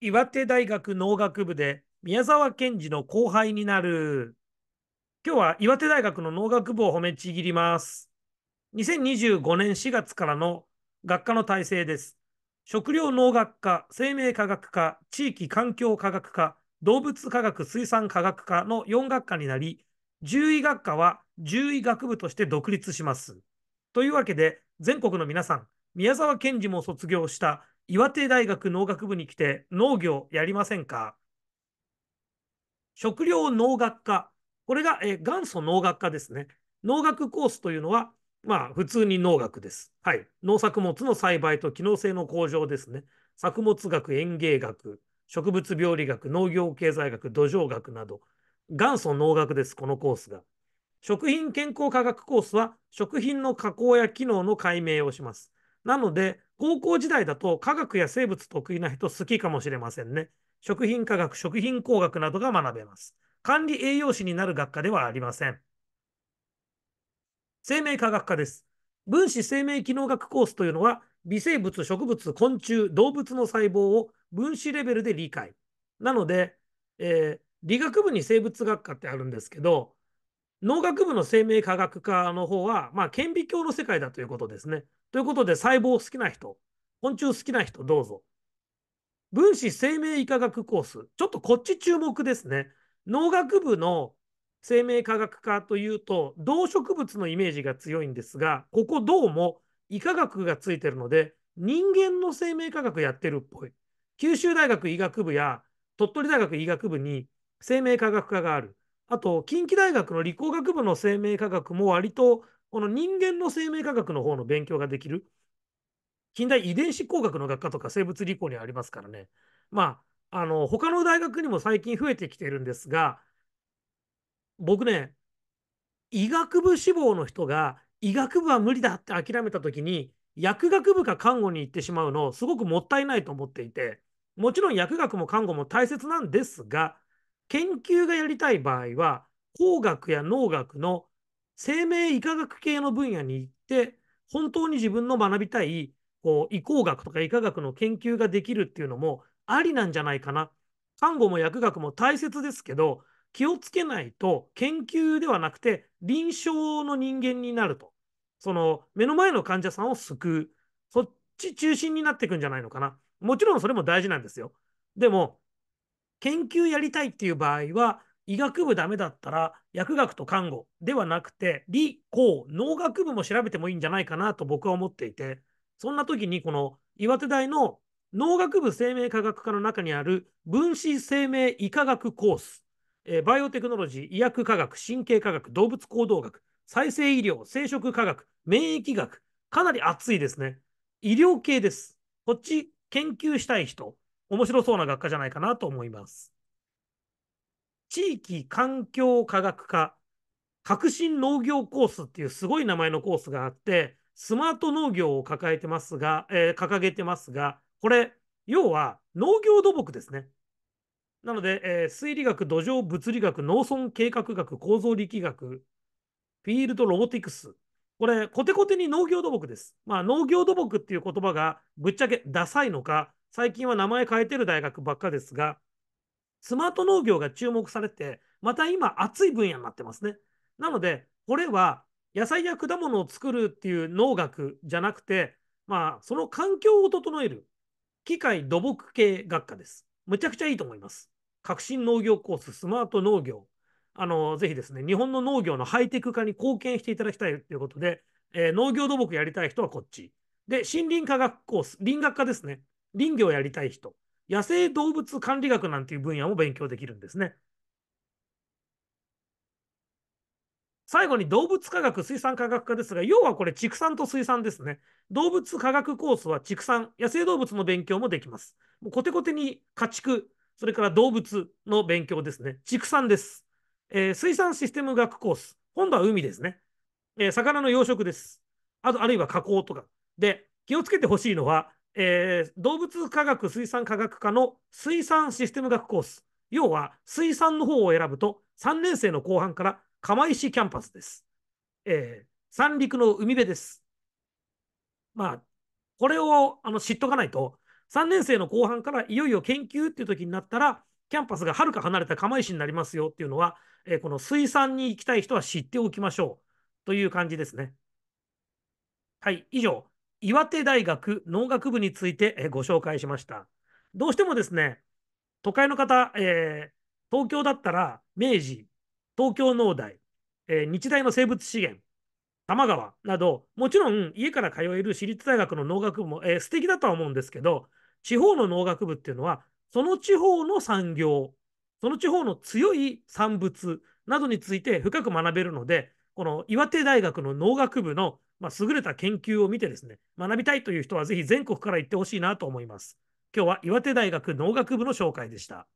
岩手大学農学部で宮沢賢治の後輩になる。今日は岩手大学の農学部を褒めちぎります。2025年4月からの学科の体制です。食料農学科、生命科学科、地域環境科学科、動物科学水産科学科の4学科になり、獣医学科は獣医学部として独立します。というわけで、全国の皆さん、宮沢賢治も卒業した岩手大学農学部に来て農業やりませんか食料農学科。これが、え元祖農学科ですね。農学コースというのは、まあ、普通に農学です。はい。農作物の栽培と機能性の向上ですね。作物学、園芸学、植物病理学、農業経済学、土壌学など、元祖農学です、このコースが。食品健康科学コースは、食品の加工や機能の解明をします。なので、高校時代だと科学や生物得意な人好きかもしれませんね。食品科学、食品工学などが学べます。管理栄養士になる学科ではありません。生命科学科です。分子生命機能学コースというのは、微生物、植物、昆虫、動物の細胞を分子レベルで理解。なので、えー、理学部に生物学科ってあるんですけど、農学部の生命科学科の方は、まあ、顕微鏡の世界だということですね。ということで、細胞好きな人、昆虫好きな人、どうぞ。分子生命医科学コース、ちょっとこっち注目ですね。農学部の生命科学科というと、動植物のイメージが強いんですが、ここどうも医科学がついてるので、人間の生命科学やってるっぽい。九州大学医学部や鳥取大学医学部に生命科学科がある。あと、近畿大学の理工学部の生命科学も割と、この人間の生命科学の方の勉強ができる。近代遺伝子工学の学科とか生物理工にありますからね。まあ、あの、他の大学にも最近増えてきているんですが、僕ね、医学部志望の人が医学部は無理だって諦めた時に、薬学部か看護に行ってしまうの、すごくもったいないと思っていて、もちろん薬学も看護も大切なんですが、研究がやりたい場合は、工学や農学の生命医科学系の分野に行って、本当に自分の学びたいこう医工学とか医科学の研究ができるっていうのもありなんじゃないかな。看護も薬学も大切ですけど、気をつけないと研究ではなくて臨床の人間になると。その目の前の患者さんを救う。そっち中心になっていくんじゃないのかな。もちろんそれも大事なんですよ。でも、研究やりたいっていう場合は、医学部ダメだったら、薬学と看護ではなくて、理、工、農学部も調べてもいいんじゃないかなと僕は思っていて、そんな時にこの岩手大の農学部生命科学科の中にある分子生命医科学コース、えバイオテクノロジー、医薬科学、神経科学、動物行動学、再生医療、生殖科学、免疫学、かなり熱いですね。医療系です。こっち研究したい人、面白そうな学科じゃないかなと思います。地域環境科学科革新農業コースっていうすごい名前のコースがあって、スマート農業を抱えてますが、えー、掲げてますが、これ、要は農業土木ですね。なので、えー、推理学、土壌物理学、農村計画学、構造力学、フィールドロボティクス。これ、コテコテに農業土木です。まあ、農業土木っていう言葉がぶっちゃけダサいのか、最近は名前変えてる大学ばっかですが、スマート農業が注目されて、また今熱い分野になってますね。なので、これは野菜や果物を作るっていう農学じゃなくて、まあ、その環境を整える機械土木系学科です。むちゃくちゃいいと思います。革新農業コース、スマート農業。あの、ぜひですね、日本の農業のハイテク化に貢献していただきたいということで、えー、農業土木やりたい人はこっち。で、森林科学コース、林学科ですね。林業をやりたい人、野生動物管理学なんていう分野も勉強できるんですね。最後に動物科学、水産科学科ですが、要はこれ畜産と水産ですね。動物科学コースは畜産、野生動物の勉強もできます。もうコテコテに家畜、それから動物の勉強ですね。畜産です。えー、水産システム学コース。今度は海ですね。えー、魚の養殖です。あと、あるいは加工とか。で、気をつけてほしいのは、えー、動物科学水産科学科の水産システム学コース、要は水産の方を選ぶと、3年生の後半から釜石キャンパスです。えー、三陸の海辺です。まあ、これをあの知っとかないと、3年生の後半からいよいよ研究っていう時になったら、キャンパスがはるか離れた釜石になりますよっていうのは、えー、この水産に行きたい人は知っておきましょうという感じですね。はい、以上。岩手大学農学部についてご紹介しました。どうしてもですね、都会の方、えー、東京だったら明治、東京農大、えー、日大の生物資源、多摩川など、もちろん家から通える私立大学の農学部も、えー、素敵だとは思うんですけど、地方の農学部っていうのは、その地方の産業、その地方の強い産物などについて深く学べるので、この岩手大学の農学部のまあ、優れた研究を見てですね、学びたいという人はぜひ全国から行ってほしいなと思います。今日は岩手大学農学部の紹介でした。